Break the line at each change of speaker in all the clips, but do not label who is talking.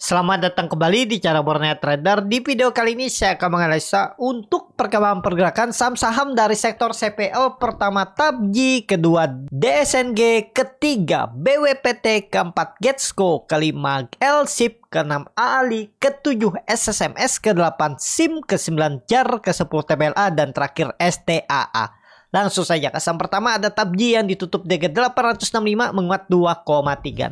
Selamat datang kembali di cara Borneo Trader. Di video kali ini saya akan menganalisa untuk perkembangan pergerakan saham saham dari sektor CPO. pertama Tabji, kedua DSNG, ketiga BWPT, keempat Getsco, kelima Elsip, keenam AALI, ketujuh SSMS, kedelapan SIM, kesembilan JAR, kesepuluh TBLA dan terakhir STAA. Langsung saja ke saham pertama ada Tabji yang ditutup DG 865 menguat 2,36%.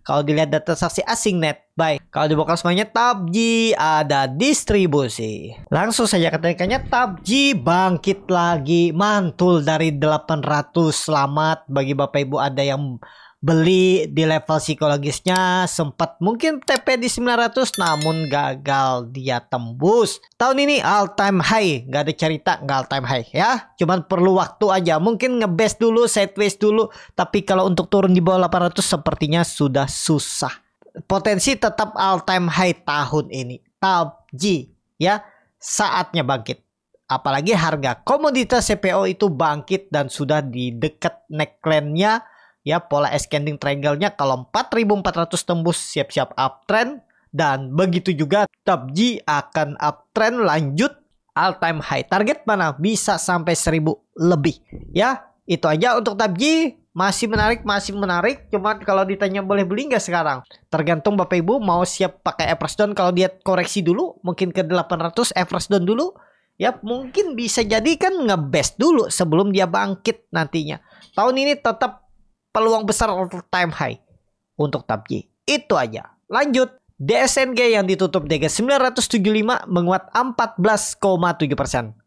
Kalau dilihat data saksi asing net buy. Kalau dibuka semuanya Tabji ada distribusi. Langsung saja tekniknya Tabji bangkit lagi mantul dari 800. Selamat bagi Bapak Ibu ada yang beli di level psikologisnya sempat mungkin TP di 900 namun gagal dia tembus. Tahun ini all time high, nggak ada cerita nggak all time high ya. Cuman perlu waktu aja, mungkin ngebase dulu, sideways dulu. Tapi kalau untuk turun di bawah 800 sepertinya sudah susah. Potensi tetap all time high tahun ini. top G ya, saatnya bangkit. Apalagi harga komoditas CPO itu bangkit dan sudah di dekat neckline-nya Ya, pola ascending triangle-nya kalau 4400 tembus siap-siap uptrend dan begitu juga top G akan uptrend lanjut all time high. Target mana? Bisa sampai 1000 lebih. Ya, itu aja untuk top G masih menarik, masih menarik. Cuman kalau ditanya boleh beli nggak sekarang? Tergantung Bapak Ibu mau siap pakai average down kalau dia koreksi dulu, mungkin ke 800 average down dulu. Ya mungkin bisa jadi kan ngebest dulu sebelum dia bangkit nantinya. Tahun ini tetap peluang besar all time high untuk TAPJ. Itu aja. Lanjut. DSNG yang ditutup DG 975 menguat 14,7%.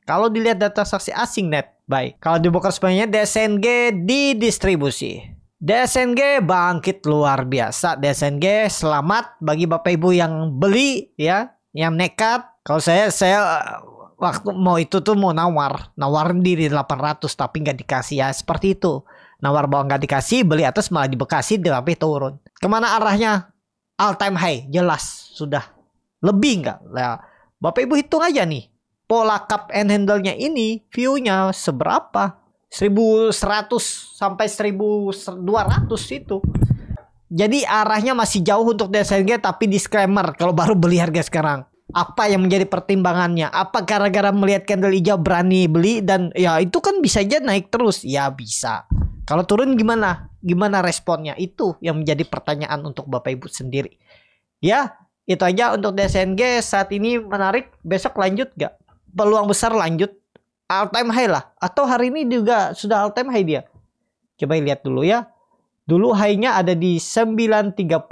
Kalau dilihat data saksi asing net, baik. Kalau dibongkar sebenarnya DSNG didistribusi. DSNG bangkit luar biasa. DSNG selamat bagi Bapak Ibu yang beli ya, yang nekat. Kalau saya saya waktu mau itu tuh mau nawar, nawarin diri 800 tapi nggak dikasih ya seperti itu. Nawar bawang nggak dikasih, beli atas malah di Bekasi tapi turun. Kemana arahnya? All time high, jelas sudah. Lebih nggak? Nah, Bapak Ibu hitung aja nih. Pola cup and handle-nya ini view-nya seberapa? 1100 sampai 1200 itu. Jadi arahnya masih jauh untuk DSNG tapi disclaimer kalau baru beli harga sekarang. Apa yang menjadi pertimbangannya? Apa gara-gara melihat candle hijau berani beli dan ya itu kan bisa aja naik terus. Ya bisa. Kalau turun gimana? Gimana responnya? Itu yang menjadi pertanyaan untuk Bapak Ibu sendiri. Ya, itu aja untuk DSNG saat ini menarik. Besok lanjut gak? Peluang besar lanjut. All time high lah. Atau hari ini juga sudah all time high dia. Coba lihat dulu ya. Dulu high-nya ada di 930, 955.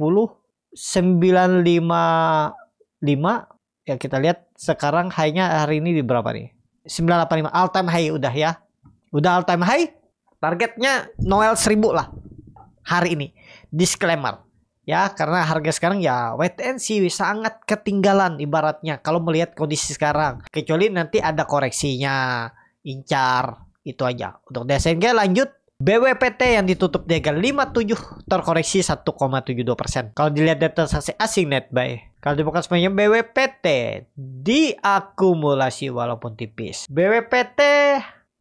Ya kita lihat sekarang high-nya hari ini di berapa nih? 985 all time high udah ya. Udah all time high Targetnya Noel 1000 lah hari ini. Disclaimer. Ya, karena harga sekarang ya wait and see sangat ketinggalan ibaratnya kalau melihat kondisi sekarang. Kecuali nanti ada koreksinya, incar itu aja. Untuk DSNG lanjut BWPT yang ditutup di lima 57 terkoreksi 1,72%. Kalau dilihat data transaksi asing net buy, kalau dibuka semuanya BWPT diakumulasi walaupun tipis. BWPT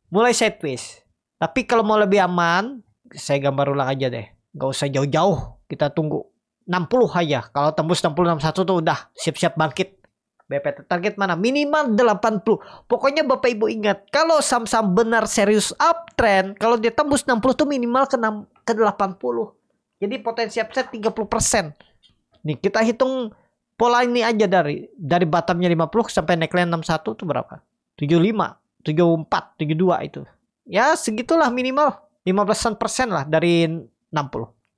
mulai sideways. Tapi kalau mau lebih aman, saya gambar ulang aja deh. Gak usah jauh-jauh, kita tunggu 60 aja. Kalau tembus 60 61 tuh udah siap-siap bangkit. BPT target mana? Minimal 80. Pokoknya Bapak Ibu ingat, kalau saham-saham benar serius uptrend, kalau dia tembus 60 tuh minimal ke, 6, ke 80. Jadi potensi upside 30%. Nih kita hitung pola ini aja dari dari bottomnya 50 sampai neckline 61 tuh berapa? 75, 74, 72 itu ya segitulah minimal 15 persen lah dari 60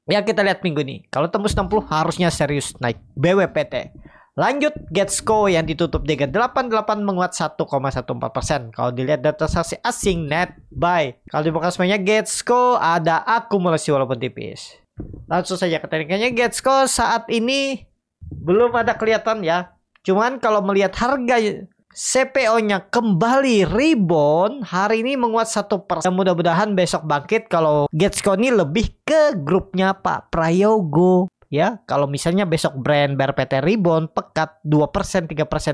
ya kita lihat minggu ini kalau tembus 60 harusnya serius naik BWPT lanjut Getsco yang ditutup delapan menguat 1,14 persen kalau dilihat data saksi asing net buy kalau dibuka semuanya Getsco ada akumulasi walaupun tipis langsung saja ke tekniknya Getsco saat ini belum ada kelihatan ya cuman kalau melihat harga CPO-nya kembali rebound hari ini menguat satu persen. Ya, mudah-mudahan besok bangkit kalau ini lebih ke grupnya Pak Prayogo ya kalau misalnya besok brand BRPT rebound pekat 2% 3%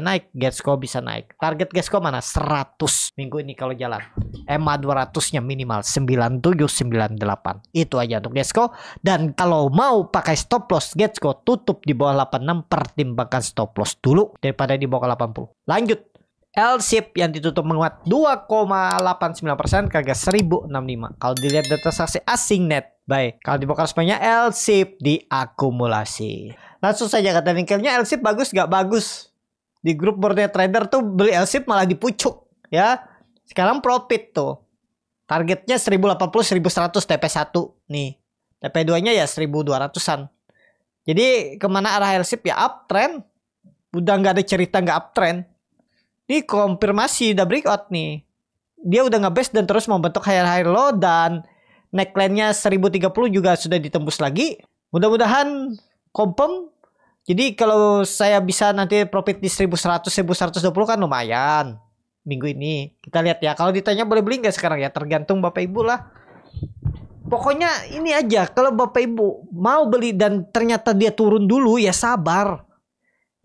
naik Gasco bisa naik target Gasco mana 100 minggu ini kalau jalan EMA 200 nya minimal 9798 itu aja untuk Gasco dan kalau mau pakai stop loss Gasco tutup di bawah 86 pertimbangkan stop loss dulu daripada di bawah 80 lanjut L-Ship yang ditutup menguat 2,89% ke harga 1065. Kalau dilihat data saksi asing net Baik, kalau dibongkar semuanya L-Ship diakumulasi. Langsung saja kata nikelnya L-Ship bagus gak bagus? Di grup Borneo Trader tuh beli L-Ship malah dipucuk ya. Sekarang profit tuh. Targetnya 1080 1100 TP1 nih. TP2-nya ya 1200-an. Jadi kemana arah L-Ship ya uptrend. Udah gak ada cerita nggak uptrend. Ini konfirmasi The Breakout nih. Dia udah ngebase dan terus membentuk higher-higher low dan neckline-nya 1030 juga sudah ditembus lagi. Mudah-mudahan confirm. Jadi kalau saya bisa nanti profit di 1100 1120 kan lumayan minggu ini. Kita lihat ya. Kalau ditanya boleh beli nggak sekarang ya tergantung Bapak Ibu lah. Pokoknya ini aja kalau Bapak Ibu mau beli dan ternyata dia turun dulu ya sabar.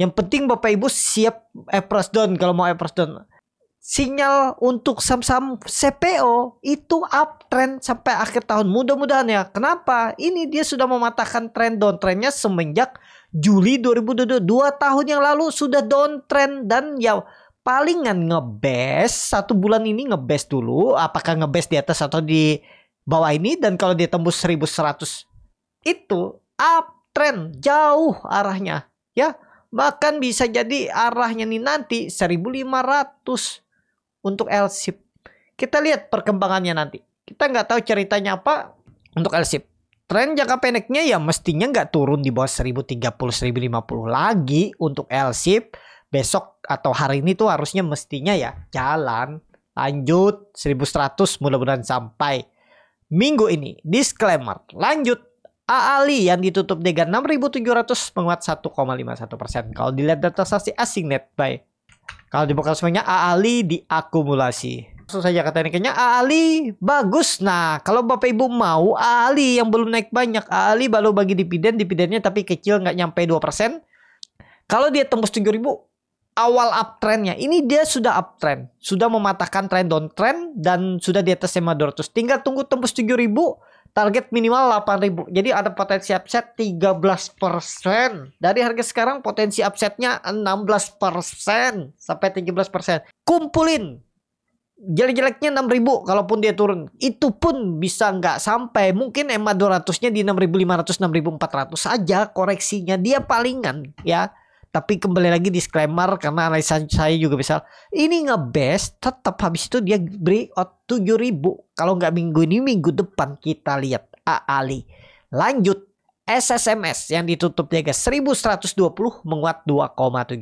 Yang penting Bapak Ibu siap Epros down kalau mau Epros down. Sinyal untuk saham-saham CPO itu uptrend sampai akhir tahun. Mudah-mudahan ya. Kenapa? Ini dia sudah mematahkan trend downtrendnya semenjak Juli 2022. Dua tahun yang lalu sudah downtrend dan ya palingan ngebes satu bulan ini ngebes dulu apakah ngebes di atas atau di bawah ini dan kalau dia tembus 1100 itu uptrend jauh arahnya ya Bahkan bisa jadi arahnya nih nanti 1500 untuk l Kita lihat perkembangannya nanti. Kita nggak tahu ceritanya apa untuk L-SIP. Tren jangka pendeknya ya mestinya nggak turun di bawah 1030-1050 lagi untuk l Besok atau hari ini tuh harusnya mestinya ya jalan. Lanjut 1100 mudah-mudahan sampai minggu ini. Disclaimer lanjut. Aali yang ditutup dengan 6.700 menguat 1,51%. Kalau dilihat data saksi asing net buy. Kalau di semuanya Aali diakumulasi. Langsung saja ke tekniknya Ali bagus. Nah, kalau Bapak Ibu mau Aali yang belum naik banyak, Aali baru bagi dividen, dividennya tapi kecil nggak nyampe 2%. Kalau dia tembus 7.000 awal uptrendnya ini dia sudah uptrend sudah mematahkan trend downtrend dan sudah di atas 5200 tinggal tunggu tembus 7000 target minimal 8000 jadi ada potensi upset 13% dari harga sekarang potensi upsetnya 16% sampai 13% kumpulin jelek-jeleknya 6000 kalaupun dia turun itu pun bisa nggak sampai mungkin EMA 200 nya di 6500 6400 aja koreksinya dia palingan ya tapi kembali lagi disclaimer karena analisa saya juga misal ini ngebest tetap habis itu dia out 7000. Kalau nggak minggu ini minggu depan kita lihat A Ali. Lanjut SSMS yang ditutup jaga 1120 menguat 2,75%.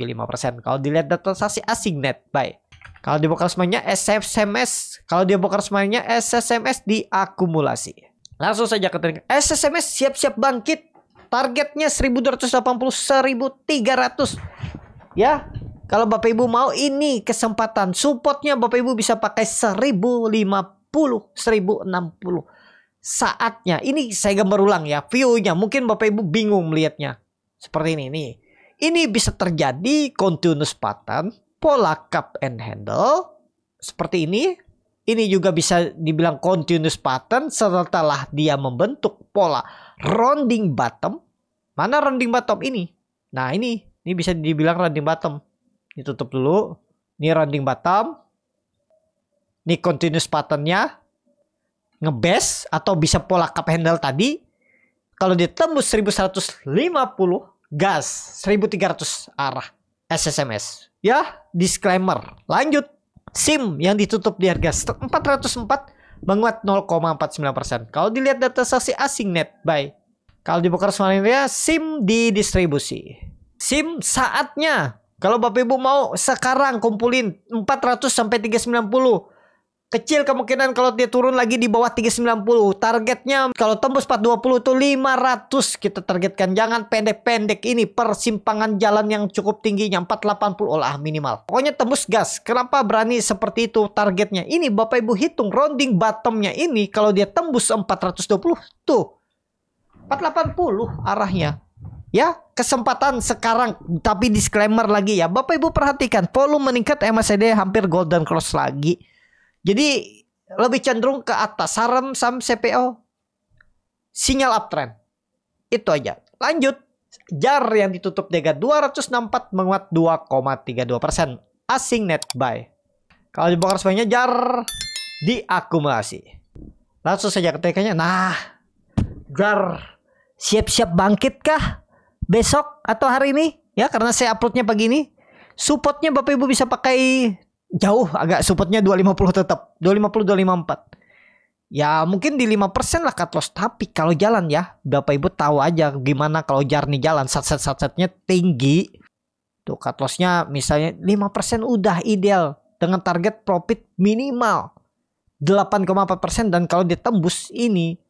Kalau dilihat data sasi asing net buy. Kalau dibuka semuanya SSMS, kalau dia buka semuanya SSMS diakumulasi. Langsung saja ke SSMS siap-siap bangkit Targetnya 1280 1300. Ya. Kalau Bapak Ibu mau ini kesempatan supportnya Bapak Ibu bisa pakai 1050 1060 saatnya ini saya gambar ulang ya viewnya mungkin bapak ibu bingung melihatnya seperti ini nih ini bisa terjadi continuous pattern pola cup and handle seperti ini ini juga bisa dibilang continuous pattern setelah dia membentuk pola rounding bottom. Mana rounding bottom ini? Nah ini, ini bisa dibilang rounding bottom. Ditutup dulu. Ini rounding bottom. Ini continuous patternnya. Ngebase atau bisa pola cup handle tadi. Kalau ditembus 1150 gas 1300 arah SSMS. Ya, disclaimer. Lanjut. SIM yang ditutup di harga 404 menguat 0,49%. Kalau dilihat data saksi asing net buy. Kalau di Bogor ya SIM di distribusi. SIM saatnya. Kalau Bapak Ibu mau sekarang kumpulin 400 sampai 390 kecil kemungkinan kalau dia turun lagi di bawah 390 targetnya kalau tembus 420 tuh 500 kita targetkan jangan pendek-pendek ini persimpangan jalan yang cukup tingginya 480 lah minimal pokoknya tembus gas kenapa berani seperti itu targetnya ini bapak ibu hitung rounding bottomnya ini kalau dia tembus 420 tuh 480 arahnya ya kesempatan sekarang tapi disclaimer lagi ya Bapak Ibu perhatikan volume meningkat MACD hampir golden cross lagi jadi lebih cenderung ke atas Saran sam CPO sinyal uptrend. Itu aja. Lanjut JAR yang ditutup dengan 264 menguat 2,32% asing net buy. Kalau dibongkar semuanya JAR diakumulasi. Langsung saja TK-nya. Nah, JAR siap-siap bangkit kah besok atau hari ini? Ya, karena saya uploadnya pagi ini. Supportnya Bapak Ibu bisa pakai jauh agak supportnya 250 tetap 250 254 ya mungkin di 5% lah cut loss tapi kalau jalan ya Bapak Ibu tahu aja gimana kalau jarni jalan sat sat sat satnya tinggi tuh cut lossnya misalnya 5% udah ideal dengan target profit minimal 8,4% dan kalau ditembus ini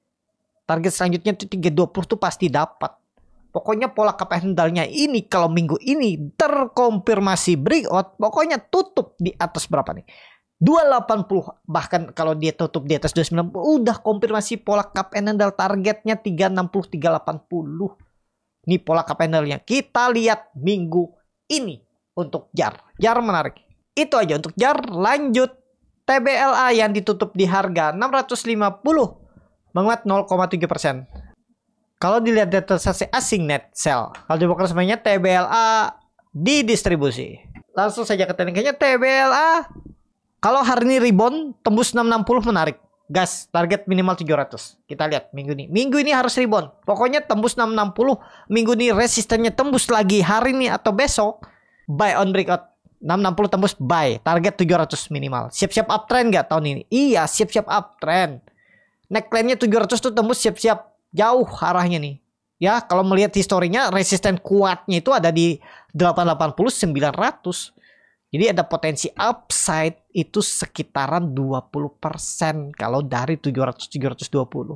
target selanjutnya itu 320 tuh pasti dapat Pokoknya pola cup handle-nya ini kalau minggu ini terkonfirmasi breakout, pokoknya tutup di atas berapa nih? 280 bahkan kalau dia tutup di atas 290 udah konfirmasi pola cup handle targetnya 360 380. Ini pola cup handle-nya. Kita lihat minggu ini untuk jar. Jar menarik. Itu aja untuk jar. Lanjut TBLA yang ditutup di harga 650 menguat 0,7 persen. Kalau dilihat transaksi asing net sell, kalau dibuka semuanya TBLA didistribusi. Langsung saja ke tekniknya TBLA. Kalau hari ini rebound tembus 660 menarik. Gas target minimal 700. Kita lihat minggu ini. Minggu ini harus rebound. Pokoknya tembus 660. Minggu ini resistennya tembus lagi hari ini atau besok buy on breakout. 660 tembus buy. Target 700 minimal. Siap-siap uptrend gak tahun ini? Iya, siap-siap uptrend. Neckline-nya 700 tuh tembus siap-siap jauh arahnya nih. Ya, kalau melihat historinya resisten kuatnya itu ada di 880 900. Jadi ada potensi upside itu sekitaran 20% kalau dari 700 720.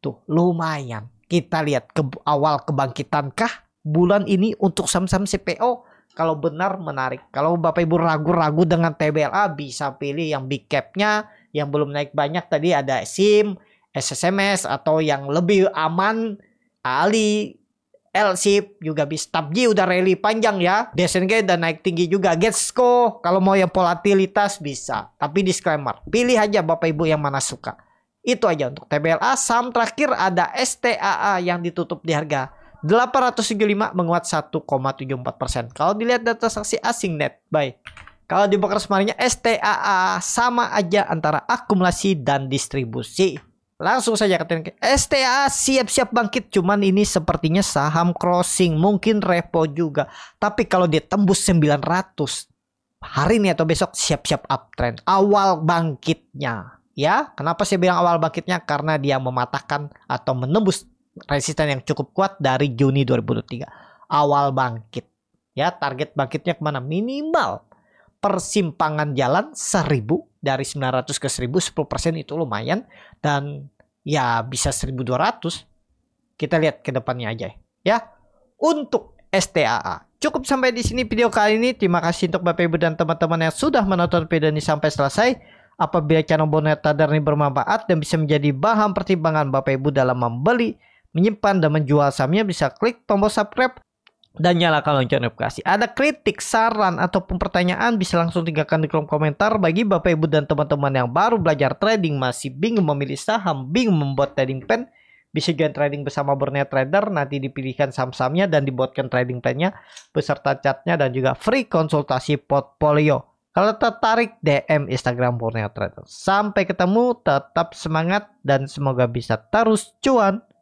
Tuh, lumayan. Kita lihat ke awal kebangkitankah bulan ini untuk saham-saham CPO kalau benar menarik. Kalau Bapak Ibu ragu-ragu dengan TBLA bisa pilih yang big cap-nya yang belum naik banyak tadi ada SIM, SSMS atau yang lebih aman Ali l juga bisa tabji udah rally panjang ya DSNG udah naik tinggi juga Getsco kalau mau yang volatilitas bisa tapi disclaimer pilih aja bapak ibu yang mana suka itu aja untuk TBLA saham terakhir ada STAA yang ditutup di harga 875 menguat 1,74%. Kalau dilihat data saksi asing net, baik. Kalau di broker semarinya STAA sama aja antara akumulasi dan distribusi. Langsung saja Kapten STA siap-siap bangkit cuman ini sepertinya saham crossing mungkin repo juga. Tapi kalau dia tembus 900 hari ini atau besok siap-siap uptrend awal bangkitnya ya kenapa saya bilang awal bangkitnya karena dia mematahkan atau menembus resisten yang cukup kuat dari Juni 2023 awal bangkit ya target bangkitnya kemana minimal persimpangan jalan 1000 dari 900 ke 1000 10% itu lumayan dan ya bisa 1200. Kita lihat ke depannya aja ya. Untuk STAA. Cukup sampai di sini video kali ini. Terima kasih untuk Bapak Ibu dan teman-teman yang sudah menonton video ini sampai selesai. Apabila channel Bonet Tadar ini bermanfaat dan bisa menjadi bahan pertimbangan Bapak Ibu dalam membeli, menyimpan, dan menjual sahamnya, bisa klik tombol subscribe dan nyalakan lonceng notifikasi. Ada kritik, saran, ataupun pertanyaan bisa langsung tinggalkan di kolom komentar. Bagi Bapak Ibu dan teman-teman yang baru belajar trading, masih bingung memilih saham, bingung membuat trading plan, bisa join trading bersama Borneo Trader. Nanti dipilihkan saham-sahamnya dan dibuatkan trading plan-nya beserta chart-nya dan juga free konsultasi portfolio. Kalau tertarik DM Instagram Borneo Trader. Sampai ketemu, tetap semangat dan semoga bisa terus cuan.